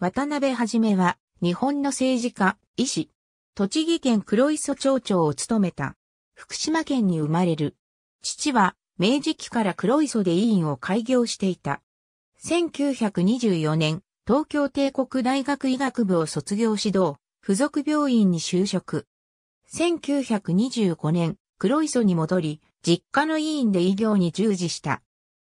渡辺はじめは、日本の政治家、医師、栃木県黒磯町長を務めた。福島県に生まれる。父は、明治期から黒磯で医院を開業していた。1924年、東京帝国大学医学部を卒業指導、附属病院に就職。1925年、黒磯に戻り、実家の医院で医療に従事した。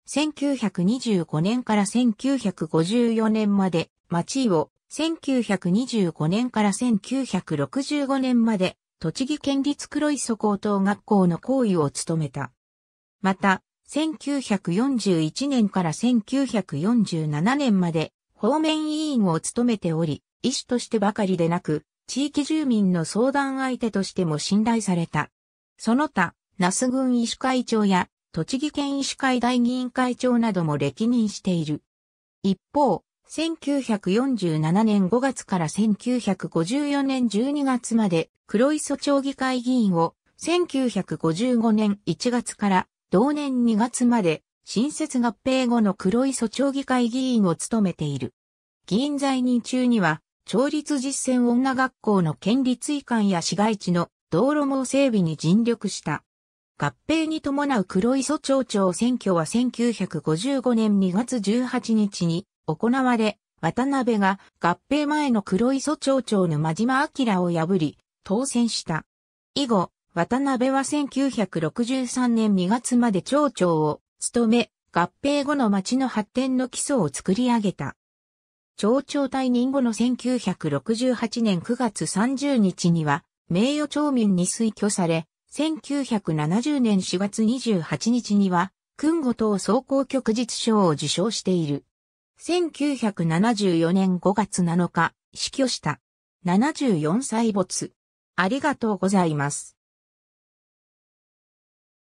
1925年から1954年まで、町を、1925年から1965年まで、栃木県立黒磯高等学校の校為を務めた。また、1941年から1947年まで、方面委員を務めており、医師としてばかりでなく、地域住民の相談相手としても信頼された。その他、那須郡医師会長や栃木県医師会大議員会長なども歴任している。一方、1947年5月から1954年12月まで黒磯町議会議員を、1955年1月から同年2月まで新設合併後の黒磯町議会議員を務めている。議員在任中には、町立実践女学校の県立移管や市街地の道路網整備に尽力した。合併に伴う黒磯町長選挙は1955年2月18日に行われ、渡辺が合併前の黒磯町長の真島明を破り、当選した。以後、渡辺は1963年2月まで町長を務め、合併後の町の発展の基礎を作り上げた。町長退任後の1968年9月30日には、名誉町民に推挙され、1970年4月28日には、君後等総合局実賞を受賞している。1974年5月7日、死去した。74歳没。ありがとうございます。